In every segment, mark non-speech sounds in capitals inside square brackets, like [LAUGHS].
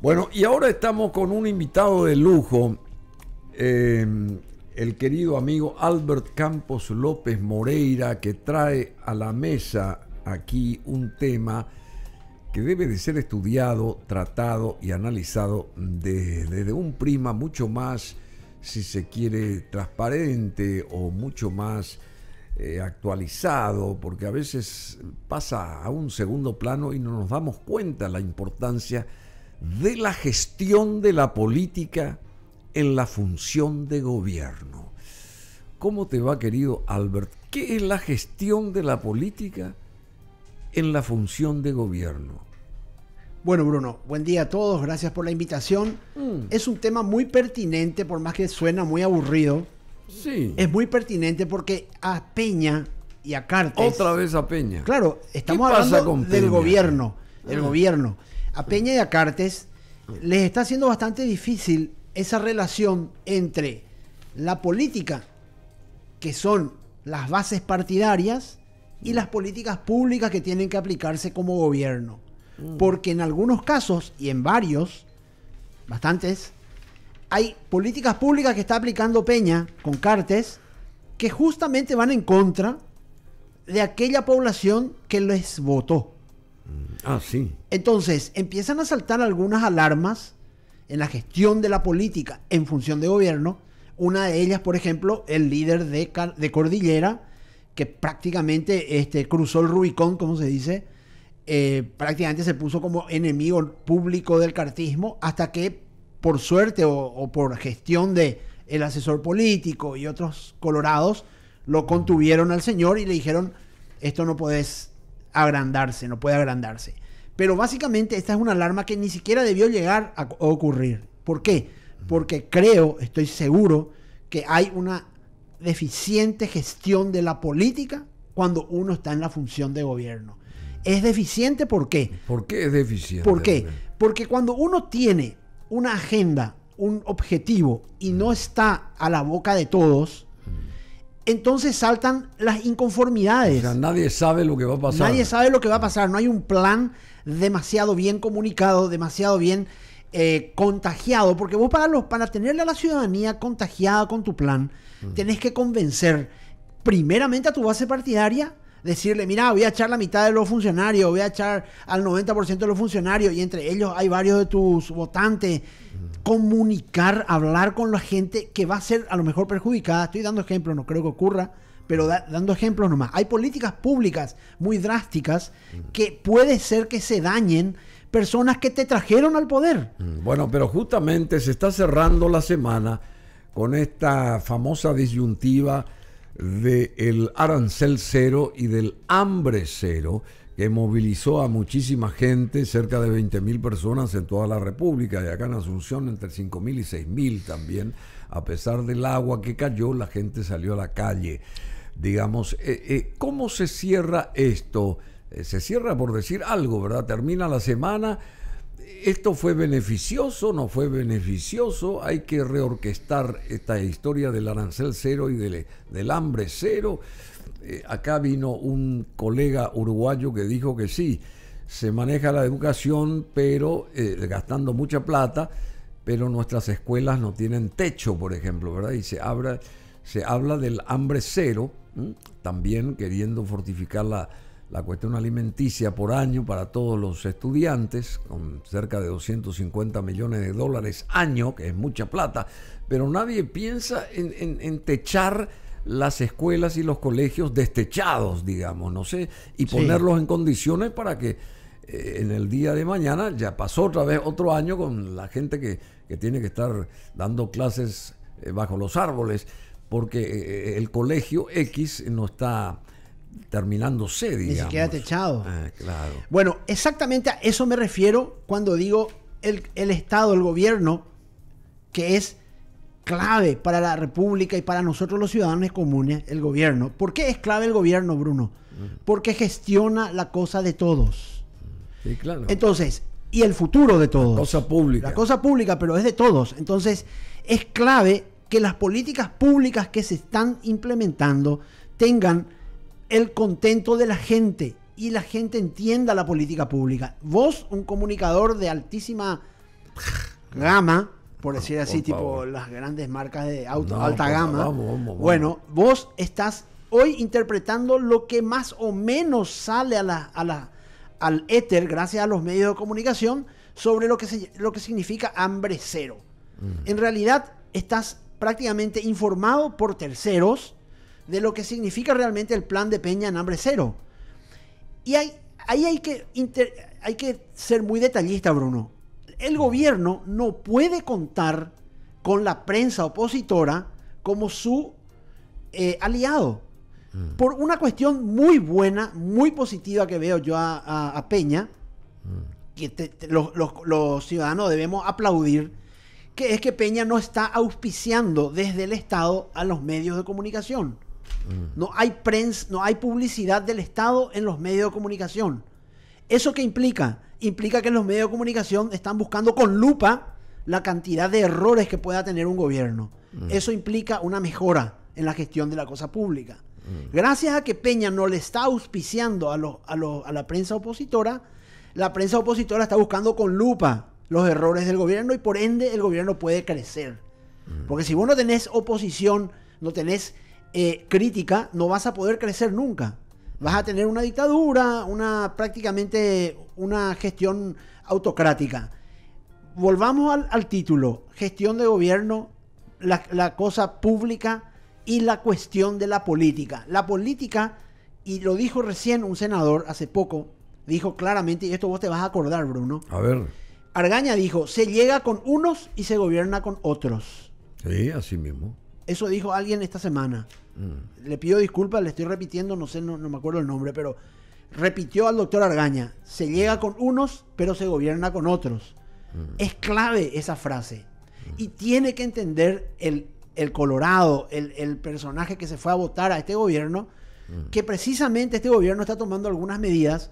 Bueno, y ahora estamos con un invitado de lujo, eh, el querido amigo Albert Campos López Moreira, que trae a la mesa aquí un tema que debe de ser estudiado, tratado y analizado desde un prima mucho más, si se quiere, transparente o mucho más eh, actualizado, porque a veces pasa a un segundo plano y no nos damos cuenta la importancia de la gestión de la política en la función de gobierno. ¿Cómo te va, querido Albert? ¿Qué es la gestión de la política en la función de gobierno? Bueno, Bruno, buen día a todos, gracias por la invitación. Mm. Es un tema muy pertinente, por más que suena muy aburrido. Sí. Es muy pertinente porque a Peña y a carta Otra vez a Peña. Claro, estamos hablando del gobierno. El ah. gobierno a Peña y a Cartes les está siendo bastante difícil esa relación entre la política, que son las bases partidarias, y las políticas públicas que tienen que aplicarse como gobierno. Mm. Porque en algunos casos, y en varios, bastantes, hay políticas públicas que está aplicando Peña con Cartes que justamente van en contra de aquella población que les votó. Ah, sí. Entonces, empiezan a saltar algunas alarmas en la gestión de la política en función de gobierno. Una de ellas, por ejemplo, el líder de, de Cordillera, que prácticamente este, cruzó el Rubicón, como se dice, eh, prácticamente se puso como enemigo público del cartismo hasta que, por suerte o, por gestión de asesor político y otros colorados, lo contuvieron al señor y le dijeron, esto no puedes agrandarse, no puede agrandarse. Pero básicamente esta es una alarma que ni siquiera debió llegar a ocurrir. ¿Por qué? Porque creo, estoy seguro, que hay una deficiente gestión de la política cuando uno está en la función de gobierno. Es deficiente ¿por qué? ¿Por qué es deficiente? ¿Por qué? Porque cuando uno tiene una agenda, un objetivo y no está a la boca de todos, entonces saltan las inconformidades. nadie sabe lo que va a pasar. Nadie sabe lo que va a pasar. No hay un plan demasiado bien comunicado, demasiado bien eh, contagiado. Porque vos para, los, para tenerle a la ciudadanía contagiada con tu plan, mm. tenés que convencer primeramente a tu base partidaria decirle, mira, voy a echar la mitad de los funcionarios, voy a echar al 90% de los funcionarios, y entre ellos hay varios de tus votantes. Comunicar, hablar con la gente que va a ser a lo mejor perjudicada. Estoy dando ejemplos, no creo que ocurra, pero dando ejemplos nomás. Hay políticas públicas muy drásticas que puede ser que se dañen personas que te trajeron al poder. Mm, bueno, pero justamente se está cerrando la semana con esta famosa disyuntiva del arancel cero y del hambre cero, que movilizó a muchísima gente, cerca de 20.000 personas en toda la República, y acá en Asunción entre 5.000 y 6.000 también, a pesar del agua que cayó, la gente salió a la calle. Digamos, eh, eh, ¿cómo se cierra esto? Eh, se cierra por decir algo, ¿verdad? Termina la semana ¿Esto fue beneficioso? ¿No fue beneficioso? Hay que reorquestar esta historia del arancel cero y del, del hambre cero. Eh, acá vino un colega uruguayo que dijo que sí, se maneja la educación, pero eh, gastando mucha plata, pero nuestras escuelas no tienen techo, por ejemplo, ¿verdad? Y se habla, del hambre cero, también queriendo fortificar la, la cuestión alimenticia por año para todos los estudiantes, con cerca de 250 millones de dólares año, que es mucha plata, pero nadie piensa en, techar las escuelas y los colegios destechados, digamos, no sé, y ponerlos en condiciones para que eh, en el día de mañana ya pasó otra vez otro año con la gente que, tiene que estar dando clases eh, bajo los árboles, porque eh, el colegio X no está terminándose, digamos. Ni siquiera techado. Ah, claro. Bueno, exactamente a eso me refiero cuando digo el, el Estado, el gobierno, que es clave para la República y para nosotros los ciudadanos comunes, el gobierno. ¿Por qué es clave el gobierno, Bruno? Mm. Porque gestiona la cosa de todos. Sí, claro. Entonces, y el futuro de todos. La cosa pública. La cosa pública, pero es de todos. Entonces, es clave que las políticas públicas que se están implementando tengan el contento de la gente y la gente entienda la política pública. Vos, un comunicador de altísima gama, por decir así, tipo las grandes marcas de auto, alta gama. Bueno, vos estás hoy interpretando lo que más o menos sale al éter, gracias a los medios de comunicación, sobre lo que, se, lo que significa hambre cero. En realidad, estás prácticamente informado por terceros de lo que significa realmente el plan de Peña en hambre cero. Y hay, ahí hay que, hay que ser muy detallista, Bruno. El gobierno no puede contar con la prensa opositora como su eh, aliado. Mm. Por una cuestión muy buena, muy positiva que veo yo a, Peña, mm. que los ciudadanos debemos aplaudir, que es que Peña no está auspiciando desde el Estado a los medios de comunicación. Mm. No hay prensa, no hay publicidad del Estado en los medios de comunicación. ¿Eso qué implica? Implica que los medios de comunicación están buscando con lupa la cantidad de errores que pueda tener un gobierno. Mm. Eso implica una mejora en la gestión de la cosa pública. Mm. Gracias a que Peña no le está auspiciando a, a, la prensa opositora, la prensa opositora está buscando con lupa los errores del gobierno y por ende el gobierno puede crecer. Porque si vos no tenés oposición, no tenés eh, crítica, no vas a poder crecer nunca. Vas a tener una dictadura, una prácticamente una gestión autocrática. Volvamos al, título, gestión de gobierno, la, la cosa pública y la cuestión de la política. La política, y lo dijo recién un senador hace poco, dijo claramente, y esto vos te vas a acordar, Bruno. A ver. Argaña dijo, se llega con unos y se gobierna con otros. Sí, así mismo. Eso dijo alguien esta semana. Mm. Le pido disculpas, le estoy repitiendo, no sé, no, me acuerdo el nombre, pero repitió al doctor Argaña. Se llega con unos, pero se gobierna con otros. Mm. Es clave esa frase. Mm. Y tiene que entender el, Colorado, el, el, personaje que se fue a votar a este gobierno, que precisamente este gobierno está tomando algunas medidas,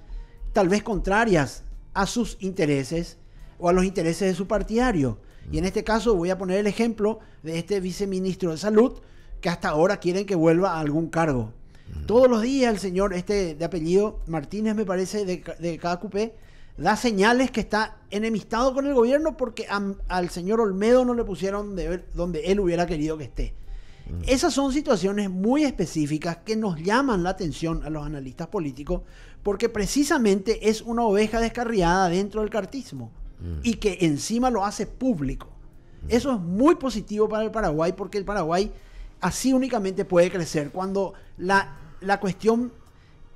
tal vez contrarias a sus intereses o a los intereses de su partidario. Y en este caso voy a poner el ejemplo de este viceministro de salud que hasta ahora quieren que vuelva a algún cargo. Todos los días el señor, este de apellido Martínez me parece, de, de KQP, da señales que está enemistado con el gobierno porque al señor Olmedo no le pusieron donde él hubiera querido que esté. Mm. Esas son situaciones muy específicas que nos llaman la atención a los analistas políticos porque precisamente es una oveja descarriada dentro del cartismo. Mm. y que encima lo hace público. Mm. Eso es muy positivo para el Paraguay porque el Paraguay así únicamente puede crecer cuando la cuestión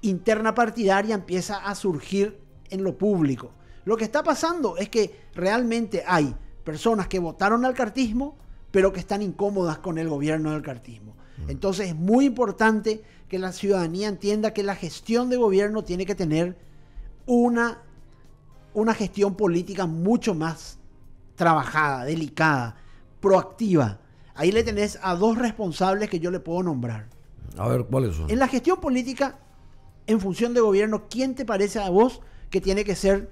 interna partidaria empieza a surgir en lo público. Lo que está pasando es que realmente hay personas que votaron al cartismo, pero que están incómodas con el gobierno del cartismo. Mm. Entonces es muy importante que la ciudadanía entienda que la gestión de gobierno tiene que tener una una gestión política mucho más trabajada, delicada, proactiva. Ahí le tenés a dos responsables que yo le puedo nombrar. A ver, ¿cuáles son? En la gestión política, en función de gobierno, ¿quién te parece a vos que tiene que ser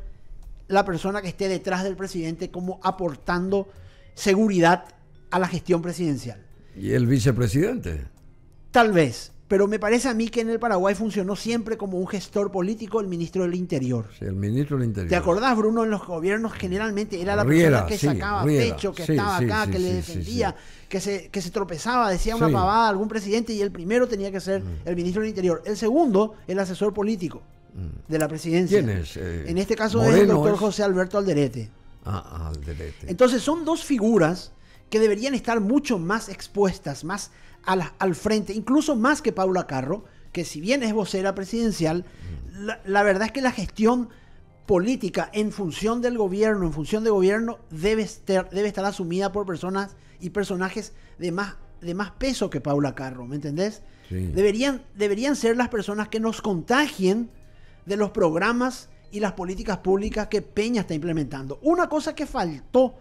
la persona que esté detrás del presidente como aportando seguridad a la gestión presidencial? ¿Y el vicepresidente? Tal vez pero me parece a mí que en el Paraguay funcionó siempre como un gestor político el ministro del Interior. Sí, el ministro del Interior. ¿Te acordás, Bruno? En los gobiernos generalmente era la persona que sacaba pecho, que estaba acá, que le defendía, que, se, que se tropezaba, decía una pavada a algún presidente y el primero tenía que ser mm. el ministro del Interior. El segundo, el asesor político mm. de la presidencia. ¿Quién es? Eh, en este caso es el doctor José Alberto Alderete. Ah, Alderete. Entonces son dos figuras que deberían estar mucho más expuestas, más al, frente, incluso más que Paula Carro, que si bien es vocera presidencial, la, verdad es que la gestión política en función del gobierno, en función de gobierno, debe estar, debe estar asumida por personas y personajes de más, de más peso que Paula Carro, ¿me entendés? Deberían, deberían ser las personas que nos contagien de los programas y las políticas públicas que Peña está implementando. Una cosa que faltó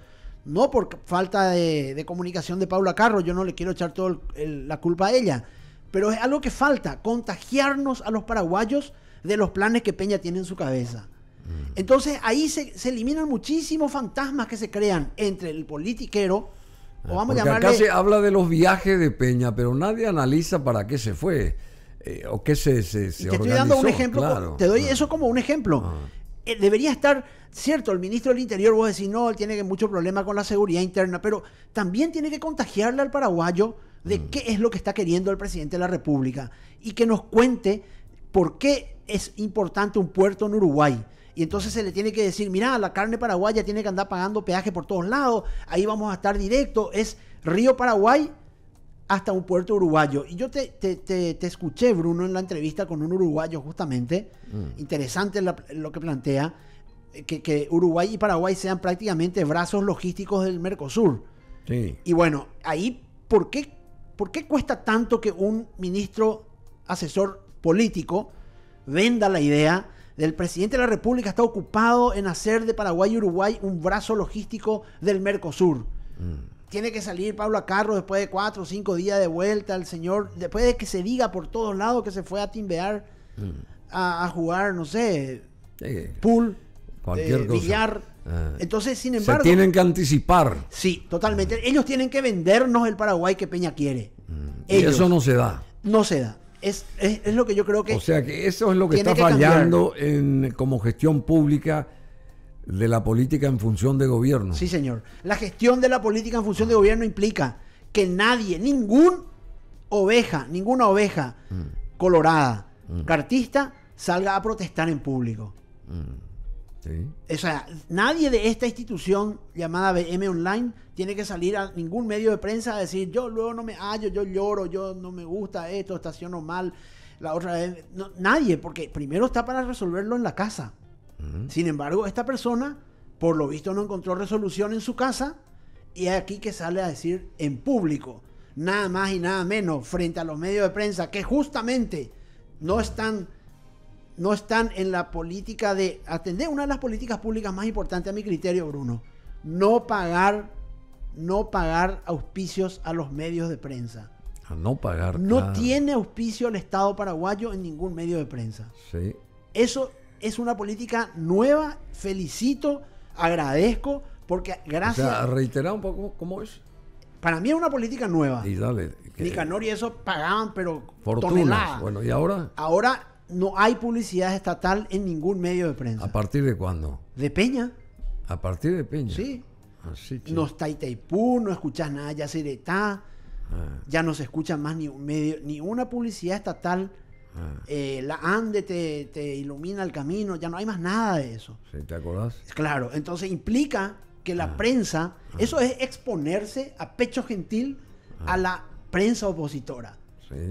no por falta de, comunicación de Paula Carro, yo no le quiero echar toda la culpa a ella, pero es algo que falta, contagiarnos a los paraguayos de los planes que Peña tiene en su cabeza. Mm. Entonces ahí se, eliminan muchísimos fantasmas que se crean entre el politiquero, o ah, vamos a llamarle... Acá se habla de los viajes de Peña, pero nadie analiza para qué se fue eh, o qué se, se, te estoy dando un ejemplo, te doy eso como un ejemplo. Ah. Eh, debería estar Cierto, el ministro del Interior, vos decís, no, él tiene mucho problema con la seguridad interna, pero también tiene que contagiarle al paraguayo de mm. qué es lo que está queriendo el presidente de la República y que nos cuente por qué es importante un puerto en Uruguay. Y entonces se le tiene que decir, mira, la carne paraguaya tiene que andar pagando peaje por todos lados, ahí vamos a estar directo, es Río Paraguay hasta un puerto uruguayo. Y yo te, escuché, Bruno, en la entrevista con un uruguayo justamente, mm. interesante lo que plantea, que, Uruguay y Paraguay sean prácticamente brazos logísticos del Mercosur. Y bueno, ahí, ¿por qué, cuesta tanto que un ministro asesor político venda la idea del presidente de la República está ocupado en hacer de Paraguay y Uruguay un brazo logístico del Mercosur? Mm. tiene que salir Pablo Acarro después de cuatro o cinco días de vuelta, el señor, después de que se diga por todos lados que se fue a timbear mm. a, jugar, no sé, pool. Cualquier eh, ah. Entonces, sin embargo. Se tienen que anticipar. Sí, totalmente. Ellos tienen que vendernos el Paraguay que Peña quiere. Y eso no se da. No se da. Es, lo que yo creo que. O sea que eso es lo que está fallando en, como gestión pública de la política en función de gobierno. Sí, señor. La gestión de la política en función de gobierno implica que nadie, ningún oveja, ninguna oveja mm. colorada, mm. cartista, salga a protestar en público. Mm. O sea, nadie de esta institución llamada BM Online tiene que salir a ningún medio de prensa a decir, yo luego no me hallo, yo lloro, yo no me gusta esto, estaciono mal, la otra vez. nadie, porque primero está para resolverlo en la casa. Sin embargo, esta persona, por lo visto, no encontró resolución en su casa y es aquí que sale a decir en público, nada más y nada menos, frente a los medios de prensa que justamente no están no están en la política de atender una de las políticas públicas más importantes a mi criterio, Bruno. No pagar, no pagar auspicios a los medios de prensa. no pagar. No tiene auspicio el Estado paraguayo en ningún medio de prensa. Sí. Eso es una política nueva. Felicito, agradezco, porque gracias. O sea, reiterar un poco cómo es. Para mí es una política nueva. Y dale. Nicanor y eso pagaban, pero Toneladas. Bueno, ¿y ahora? Ahora no hay publicidad estatal en ningún medio de prensa. ¿A partir de cuándo? De Peña. ¿A partir de Peña? Sí. Ah, no está Itaipú, no escuchas nada ya de está ah. Ya no se escucha más ni, un medio, ni una publicidad estatal. Ah. Eh, la ANDE te, ilumina el camino, ya no hay más nada de eso. ¿Te acordás? Claro, entonces implica que la prensa, eso es exponerse a pecho gentil a la prensa opositora.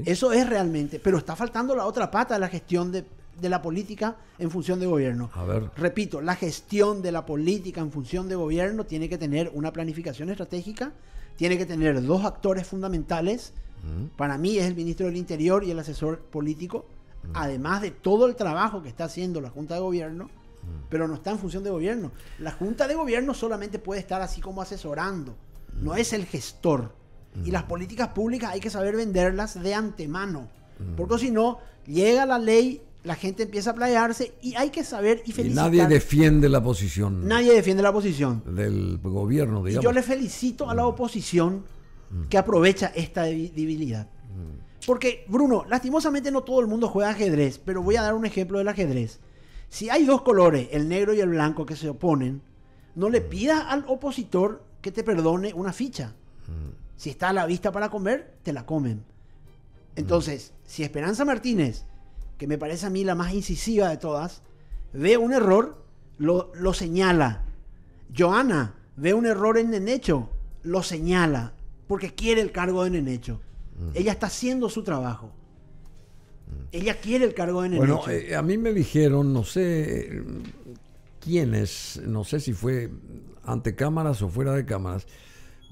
Eso es realmente, pero está faltando la otra pata de la gestión de, la política en función de gobierno. Repito, la gestión de la política en función de gobierno tiene que tener una planificación estratégica, tiene que tener dos actores fundamentales. Mm. Para mí es el ministro del Interior y el asesor político, mm. además de todo el trabajo que está haciendo la Junta de Gobierno, mm. pero no está en función de gobierno. La Junta de Gobierno solamente puede estar así como asesorando, no es el gestor. Y las políticas públicas hay que saber venderlas de antemano. Porque si no, llega la ley, la gente empieza a playarse y hay que saber y felicitar. Y nadie defiende la posición. Nadie defiende la posición. Del gobierno, digamos. yo le felicito a la oposición que aprovecha esta debilidad. Porque, Bruno, lastimosamente no todo el mundo juega ajedrez, pero voy a dar un ejemplo del ajedrez. Si hay dos colores, el negro y el blanco, que se oponen, no le pidas al opositor que te perdone una ficha. Si está a la vista para comer, te la comen. Entonces, si Esperanza Martínez, que me parece a mí la más incisiva de todas, ve un error, lo, señala. Joana ve un error en Nenecho, lo señala, porque quiere el cargo de Nenecho. hecho. Ella está haciendo su trabajo. Ella quiere el cargo de Nenecho. Bueno, eh, a mí me dijeron, no sé eh, quiénes, no sé si fue ante cámaras o fuera de cámaras,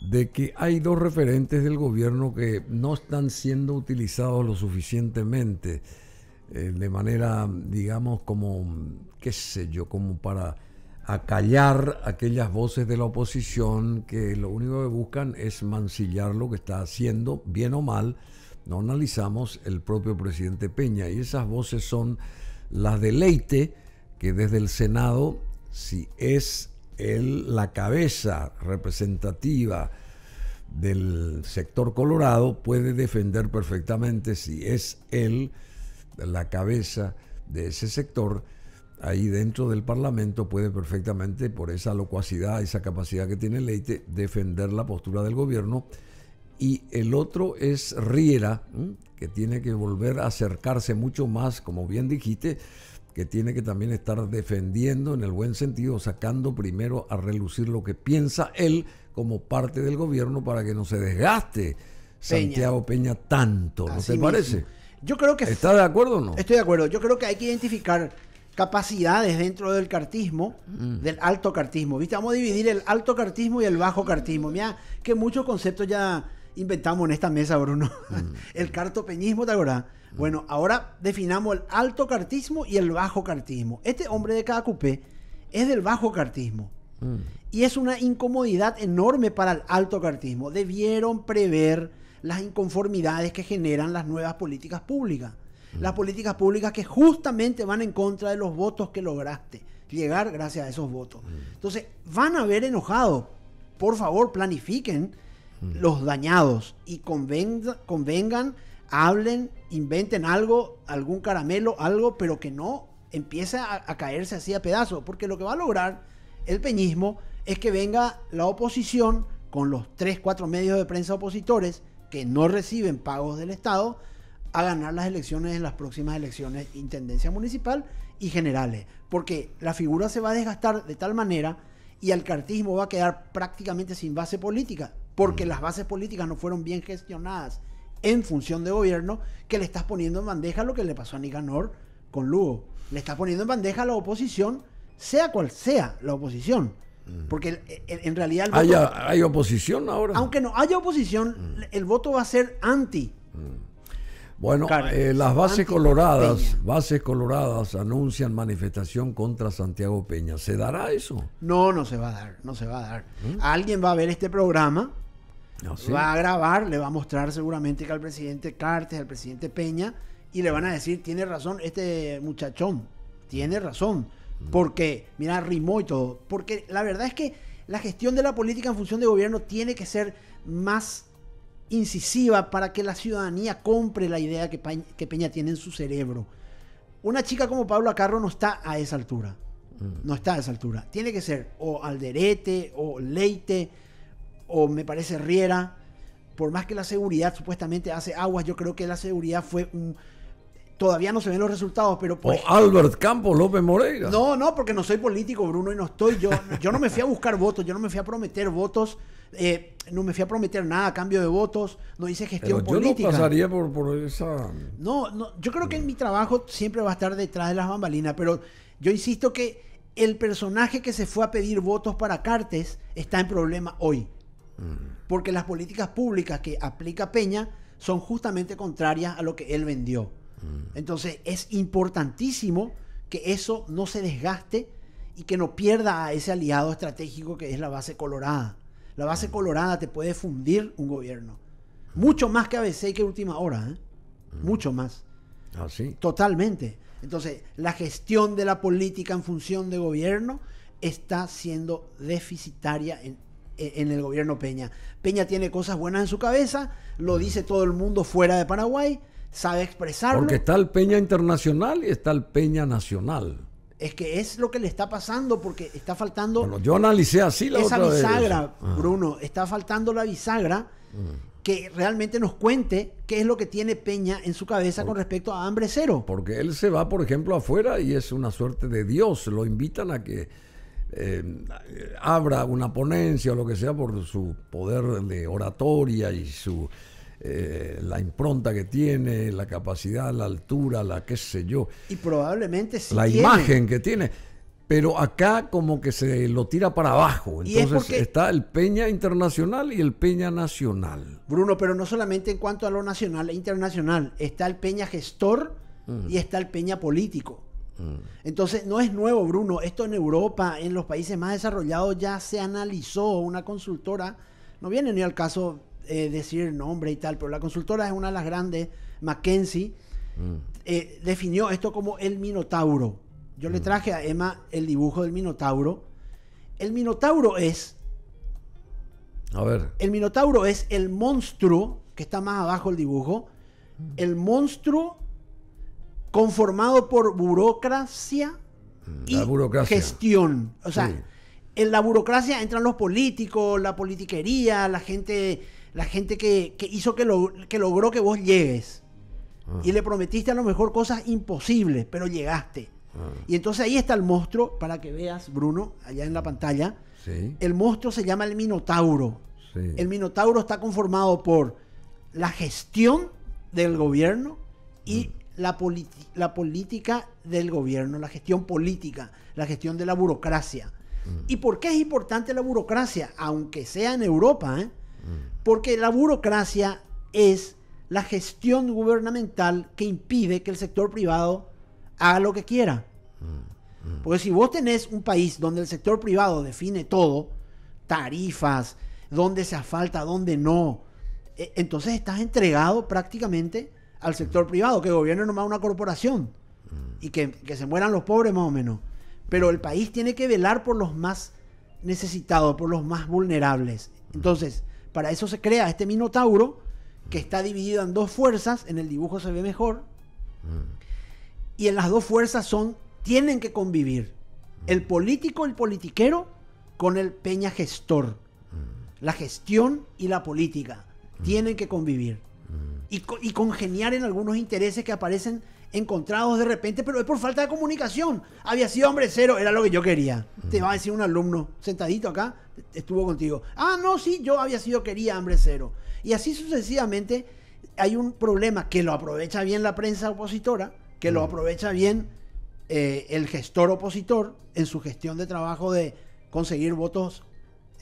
de que hay dos referentes del gobierno que no están siendo utilizados lo suficientemente, eh, de manera, digamos, como, qué sé yo, como para acallar aquellas voces de la oposición que lo único que buscan es mancillar lo que está haciendo, bien o mal, no analizamos el propio presidente Peña. Y esas voces son las de Leite, que desde el Senado, si es él la cabeza representativa del sector colorado puede defender perfectamente si es él la cabeza de ese sector ahí dentro del Parlamento puede perfectamente por esa locuacidad, esa capacidad que tiene Leite defender la postura del gobierno y el otro es Riera, que tiene que volver a acercarse mucho más, como bien dijiste, que tiene que también estar defendiendo en el buen sentido, sacando primero a relucir lo que piensa él como parte del gobierno para que no se desgaste Santiago Peña tanto, ¿no te parece? Yo creo que ¿Está de acuerdo o no? Estoy de acuerdo. Yo creo que hay que identificar capacidades dentro del cartismo, mm. del alto cartismo. ¿Viste? Vamos a dividir el alto cartismo y el bajo cartismo. Mira, que muchos conceptos ya inventamos en esta mesa, Bruno. Mm. [LAUGHS] el cartopeñismo, ¿te acordás? Mm. Bueno, ahora definamos el alto cartismo y el bajo cartismo. Este hombre de cada cupé es del bajo cartismo. Mm. Y es una incomodidad enorme para el alto cartismo. Debieron prever las inconformidades que generan las nuevas políticas públicas. Las políticas públicas que justamente van en contra de los votos que lograste. Llegar gracias a esos votos. Entonces, van a ver enojado. Por favor, planifiquen Mm. los dañados y convengan, hablen, inventen algo, algún caramelo, algo, pero que no empiece a, caerse así a pedazos, porque lo que va a lograr el peñismo es que venga la oposición con los 3, 4 medios de prensa opositores que no reciben pagos del Estado a ganar las elecciones en las próximas elecciones intendencia municipal y generales, porque la figura se va a desgastar de tal manera y el cartismo va a quedar prácticamente sin base política, porque las bases políticas no fueron bien gestionadas en función de gobierno, que le estás poniendo en bandeja lo que le pasó a Nicanor con Lugo. Le estás poniendo en bandeja a la oposición, sea cual sea la oposición. Porque eh, eh, en realidad... ¿Hay oposición ahora? Aunque no haya oposición, mm. el voto va a ser anti. Mm. Bueno, eh, las bases coloradas, bases coloradas anuncian manifestación contra Santiago Peña. ¿Se dará eso? No, no se va a dar, no se va a dar. ¿Mm? Alguien va a ver este programa, Va a grabar, le va a mostrar seguramente que al presidente Cartes, al presidente Peña, y le van a decir, tiene razón este muchachón, tiene razón. Mm. Porque, mira, rimó y todo. Porque la verdad es que la gestión de la política en función de gobierno tiene que ser más incisiva para que la ciudadanía compre la idea que, Peña, tiene en su cerebro. Una chica como Pablo Acarro no está a esa altura. Mm. No está a esa altura. Tiene que ser o alderete o leite o me parece Riera. Por más que la seguridad supuestamente hace aguas, yo creo que la seguridad fue un, todavía no se ven los resultados, pero... o pues, Albert Campos López Moreira. No, no, porque no soy político, Bruno, y no estoy... Yo, yo no me fui a buscar votos, yo no me fui a prometer votos, eh, no me fui a prometer nada a cambio de votos, no hice gestión yo política. Yo no pasaría por, esa... No, no, yo creo que en mi trabajo siempre va a estar detrás de las bambalinas, pero yo insisto que el personaje que se fue a pedir votos para Cartes está en problema hoy. Porque las políticas públicas que aplica Peña son justamente contrarias a lo que él vendió. Entonces es importantísimo que eso no se desgaste y que no pierda a ese aliado estratégico que es la base colorada. La base mm. colorada te puede fundir un gobierno. Mucho más que ABC y que Última Hora. ¿eh? Mm. Mucho más. ¿Ah, Totalmente. Entonces, la gestión de la política en función de gobierno está siendo deficitaria en e-, en el gobierno Peña. Peña tiene cosas buenas en su cabeza, lo dice todo el mundo fuera de Paraguay, sabe expresarlo. Porque está el Peña internacional y está el Peña nacional. Es que es lo que le está pasando porque está faltando. Bueno, yo analicé así la esa bisagra, ah. Bruno, está faltando la bisagra mm. que realmente nos cuente qué es lo que tiene Peña en su cabeza con respecto a hambre cero. Porque él se va, por ejemplo, afuera y es una suerte de Dios. Lo invitan a que eh, abra una ponencia o lo que sea por su poder de oratoria y su eh, la impronta que tiene, la capacidad, la altura, la qué sé yo. Y probablemente sí. La imagen que tiene. Pero acá como que se lo tira para abajo. Entonces está el Peña Internacional y el Peña Nacional. Bruno, pero no solamente en cuanto a lo nacional e internacional. Está el Peña Gestor y está el Peña Político. Entonces, no es nuevo, Bruno. Esto en Europa, en los países más desarrollados, ya se analizó una consultora. No viene ni al caso eh, decir nombre y tal, pero la consultora es una de las grandes, Mackenzie. Mm. Eh, definió esto como el Minotauro. Yo le mm. traje a Emma el dibujo del Minotauro. El Minotauro es. A ver. El Minotauro es el monstruo, que está más abajo el dibujo. El monstruo conformado por burocracia y gestión. O sea, en la burocracia entran los políticos, la politiquería, la gente, la gente que, hizo que, que logró que vos llegues. Ah. Y le prometiste a lo mejor cosas imposibles, pero llegaste. Ah. Y entonces ahí está el monstruo, para que veas, Bruno, allá en la pantalla. El monstruo se llama el Minotauro. El Minotauro está conformado por la gestión del gobierno y mm la, la política del gobierno, la gestión política, la gestión de la burocracia. Mm. ¿Y por qué es importante la burocracia? Aunque sea en Europa, ¿eh? mm. porque la burocracia es la gestión gubernamental que impide que el sector privado haga lo que quiera. Mm, porque si vos tenés un país donde el sector privado define todo, tarifas, dónde se asfalta, dónde no, e-, entonces estás entregado prácticamente al sector privado, que gobierne nomás una corporación mm. y que, se mueran los pobres más o menos. Pero el país tiene que velar por los más necesitados, por los más vulnerables. Mm. Entonces, para eso se crea este Minotauro, que mm. está dividido en dos fuerzas, en el dibujo se ve mejor, y en las dos fuerzas son, tienen que convivir, el político, el politiquero, con el peña gestor. La gestión y la política tienen que convivir y, congeniar en algunos intereses que aparecen encontrados de repente, pero es por falta de comunicación. Había sido hombre cero, era lo que yo quería. Te va a decir un alumno sentadito acá, estuvo contigo. Ah, no, sí, yo había sido quería hombre cero. Y así sucesivamente hay un problema que lo aprovecha bien la prensa opositora, que lo aprovecha bien eh, el gestor opositor en su gestión de trabajo de conseguir votos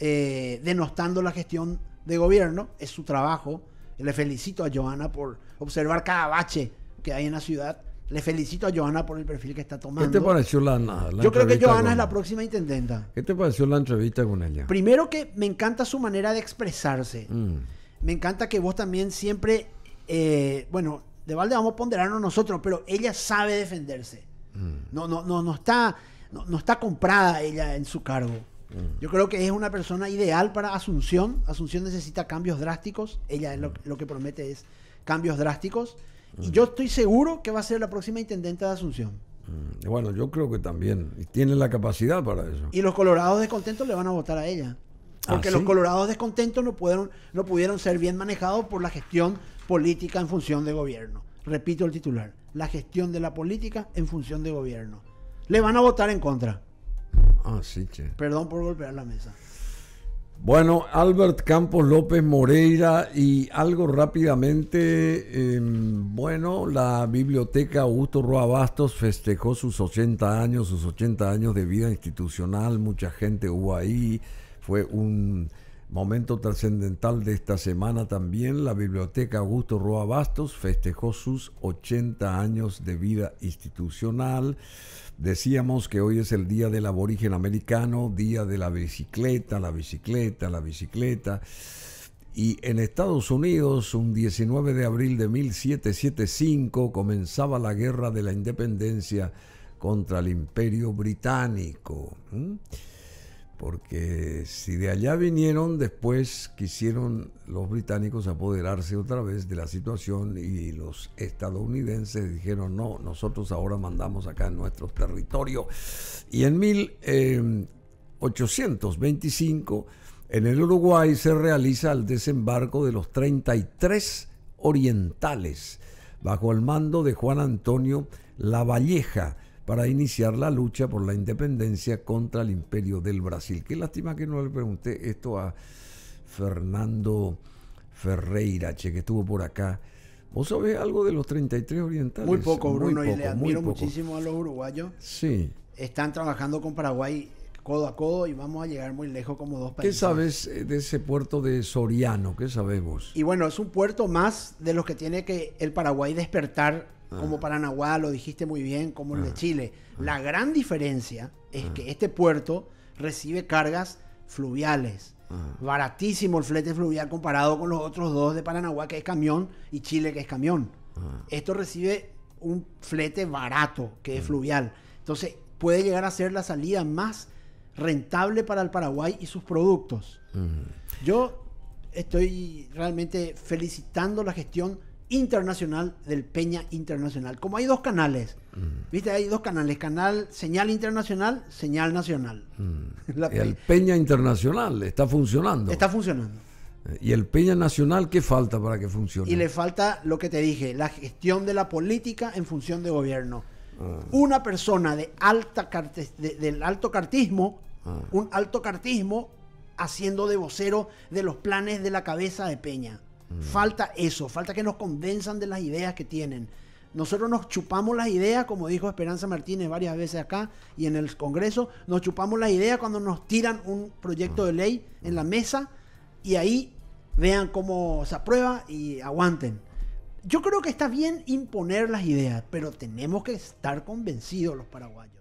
eh, denostando la gestión de gobierno, es su trabajo le felicito a Joana por observar cada bache que hay en la ciudad. Le felicito a Joana por el perfil que está tomando. ¿Qué te pareció la, Yo creo que Joana es la próxima intendenta. ¿Qué te pareció la entrevista con ella? Primero que me encanta su manera de expresarse. Mm. Me encanta que vos también siempre, eh, bueno, de Valde vamos a ponderarnos nosotros, pero ella sabe defenderse. Mm. No, no, no, está, no está comprada ella en su cargo. Mm. Yo creo que es una persona ideal para Asunción. Asunción necesita cambios drásticos. Ella es lo, mm. que promete es cambios drásticos. Mm. yo estoy seguro que va a ser la próxima intendente de Asunción. Bueno, yo creo que también. tiene la capacidad para eso. Y los colorados descontentos le van a votar a ella. Ah, Porque los colorados descontentos no pudieron, no pudieron ser bien manejados por la gestión política en función de gobierno. Repito el titular, la gestión de la política en función de gobierno. Le van a votar en contra. Ah, Perdón por golpear la mesa. Bueno, Albert Campos López Moreira y algo rápidamente, em, bueno, la biblioteca Augusto Roa Bastos festejó sus 80 años, sus 80 años de vida institucional, mucha gente hubo ahí, fue un momento trascendental de esta semana también, la biblioteca Augusto Roa Bastos festejó sus 80 años de vida institucional. Decíamos que hoy es el Día del Aborigen Americano, Día de la Bicicleta, la bicicleta, la bicicleta. Y en Estados Unidos, un 19 de abril de 1775, comenzaba la Guerra de la Independencia contra el Imperio Británico porque si de allá vinieron, después quisieron los británicos apoderarse otra vez de la situación y los estadounidenses dijeron, no, nosotros ahora mandamos acá en nuestro territorio. Y en 1825, em, en el Uruguay se realiza el desembarco de los 33 orientales bajo el mando de Juan Antonio Lavalleja para iniciar la lucha por la independencia contra el imperio del Brasil. Qué lástima que no le pregunté esto a Fernando Ferreira, che, que estuvo por acá. ¿Vos sabés algo de los 33 orientales? Muy poco, Bruno, y le admiro muchísimo a los uruguayos. Sí. Están trabajando con Paraguay codo a codo y vamos a llegar muy lejos como dos países. ¿Qué sabes de ese puerto de Soriano? ¿Qué sabemos? Y bueno, es un puerto más de los que tiene que el Paraguay despertar, ah. como Paranaguá, lo dijiste muy bien, como el de ah. Chile. Ah. La gran diferencia es que este puerto recibe cargas fluviales. Baratísimo el flete fluvial comparado con los otros dos de Paranaguá, que es camión, y Chile, que es camión. Esto recibe un flete barato, que es fluvial. Entonces, puede llegar a ser la salida más rentable para el Paraguay y sus productos. Yo estoy realmente felicitando la gestión internacional del Peña Internacional. Como hay dos canales, ¿viste? Hay dos canales, canal señal internacional, señal nacional. [LAUGHS] el Peña Internacional está funcionando. Está funcionando. Eh, ¿Y el Peña Nacional qué falta para que funcione? Y le falta lo que te dije, la gestión de la política en función de gobierno. Ah. Una persona de alta del alto cartismo un alto cartismo haciendo de vocero de los planes de la cabeza de Peña. Mm. Falta eso, falta que nos convenzan de las ideas que tienen. Nosotros nos chupamos las ideas, como dijo Esperanza Martínez varias veces acá y en el Congreso, nos chupamos las ideas cuando nos tiran un proyecto de ley en la mesa y ahí vean cómo se aprueba y aguanten. Yo creo que está bien imponer las ideas, pero tenemos que estar convencidos los paraguayos.